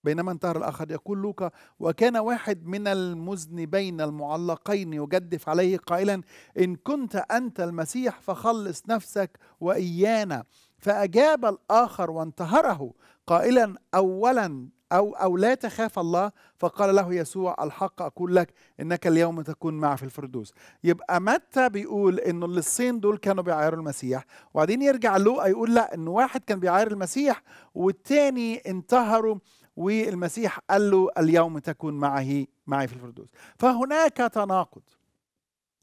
[SPEAKER 1] بينما انتهر الآخر يقول لوكا وكان واحد من المذنبين المعلقين يجدف عليه قائلا إن كنت أنت المسيح فخلص نفسك وإيانا فأجاب الآخر وانتهره قائلا أولا أو أو لا تخاف الله فقال له يسوع الحق أقول لك إنك اليوم تكون معي في الفردوس يبقى متى بيقول إن اللصين دول كانوا بيعايروا المسيح وبعدين يرجع لوقا يقول لا إن واحد كان بيعاير المسيح والتاني انتهروا والمسيح قال له اليوم تكون معه معي في الفردوس فهناك تناقض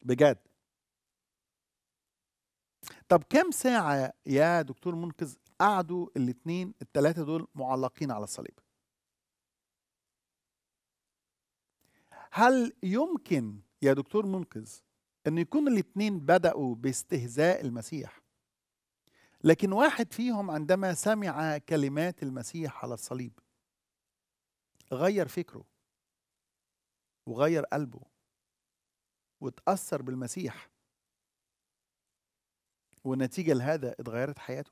[SPEAKER 1] بجد طب كم ساعة يا دكتور منقذ قعدوا الاثنين الثلاثة دول معلقين على الصليب هل يمكن يا دكتور منقذ ان يكون الاثنين بدأوا باستهزاء المسيح لكن واحد فيهم عندما سمع كلمات المسيح على الصليب غير فكره وغير قلبه واتأثر بالمسيح ونتيجة لهذا اتغيرت حياته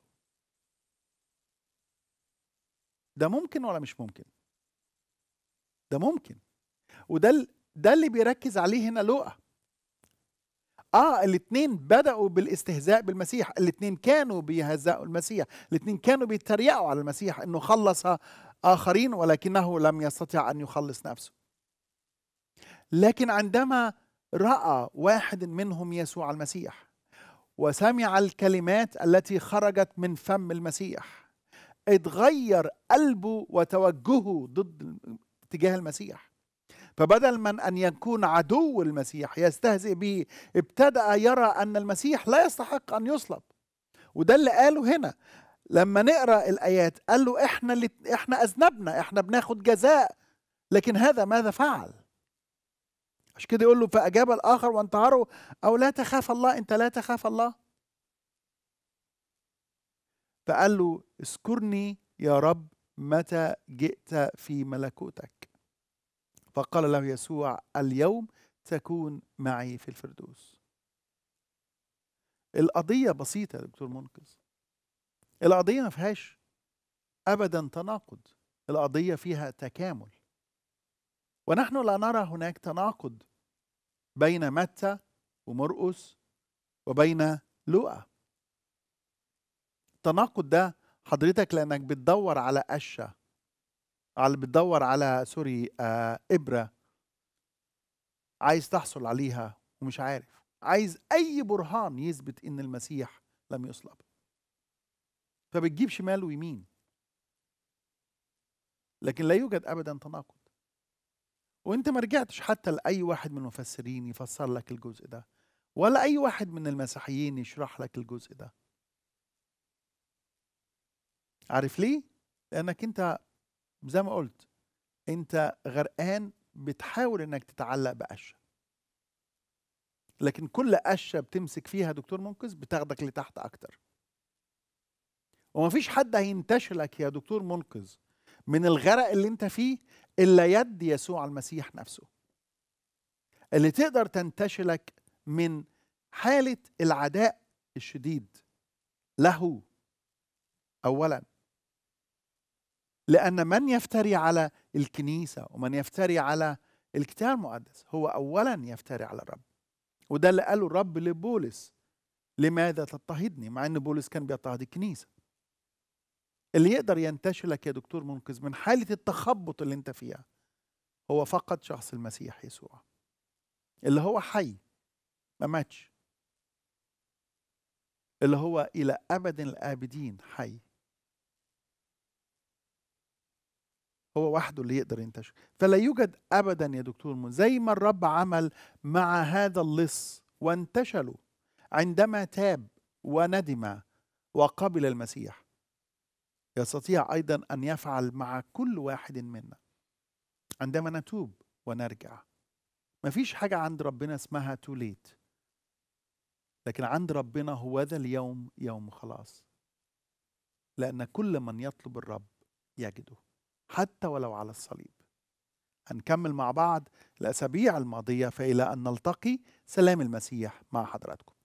[SPEAKER 1] ده ممكن ولا مش ممكن ده ممكن وده ده اللي بيركز عليه هنا لوقا اه الاتنين بدأوا بالاستهزاء بالمسيح الاتنين كانوا بيهزأوا المسيح الاتنين كانوا بيتريقوا على المسيح انه خلص آخرين ولكنه لم يستطع أن يخلص نفسه لكن عندما رأى واحد منهم يسوع المسيح وسمع الكلمات التي خرجت من فم المسيح اتغير قلبه وتوجهه ضد اتجاه المسيح فبدل من ان يكون عدو المسيح يستهزئ به ابتدا يرى ان المسيح لا يستحق ان يصلب وده اللي قاله هنا لما نقرا الايات قال له احنا اللي احنا اذنبنا احنا بناخد جزاء لكن هذا ماذا فعل عشان كده يقول له فاجاب الاخر وانتهره او لا تخاف الله انت لا تخاف الله فقال له اذكرني يا رب متى جئت في ملكوتك فقال له يسوع اليوم تكون معي في الفردوس القضية بسيطة يا دكتور منقذ القضية ما فيهاش أبدا تناقض القضية فيها تكامل ونحن لا نرى هناك تناقض بين متى ومرقس وبين لوقا التناقض ده حضرتك لأنك بتدور على قشة على بتدور على سوري آه إبرة عايز تحصل عليها ومش عارف عايز أي برهان يثبت إن المسيح لم يصلب فبتجيب شمال ويمين لكن لا يوجد ابدا تناقض وانت ما رجعتش حتى لاي واحد من المفسرين يفسر لك الجزء ده ولا اي واحد من المسيحيين يشرح لك الجزء ده عارف ليه لانك انت زي ما قلت انت غرقان بتحاول انك تتعلق بقشه لكن كل قشه بتمسك فيها دكتور منقذ بتاخدك لتحت اكتر ومفيش حد هينتشلك يا دكتور منقذ من الغرق اللي انت فيه الا يد يسوع المسيح نفسه اللي تقدر تنتشلك من حاله العداء الشديد له اولا لان من يفتري على الكنيسه ومن يفتري على الكتاب المقدس هو اولا يفتري على الرب وده اللي قاله الرب لبولس لماذا تضطهدني مع ان بولس كان بيضطهد الكنيسه اللي يقدر ينتشلك يا دكتور منقذ من حالة التخبط اللي انت فيها هو فقط شخص المسيح يسوع اللي هو حي ما ماتش اللي هو إلى أبد الآبدين حي هو وحده اللي يقدر ينتشر فلا يوجد أبدا يا دكتور من زي ما الرب عمل مع هذا اللص وانتشلوا عندما تاب وندم وقبل المسيح يستطيع أيضا أن يفعل مع كل واحد منا عندما نتوب ونرجع ما فيش حاجة عند ربنا اسمها too late لكن عند ربنا هو ذا اليوم يوم خلاص لأن كل من يطلب الرب يجده حتى ولو على الصليب هنكمل مع بعض الأسابيع الماضية فإلى أن نلتقي سلام المسيح مع حضراتكم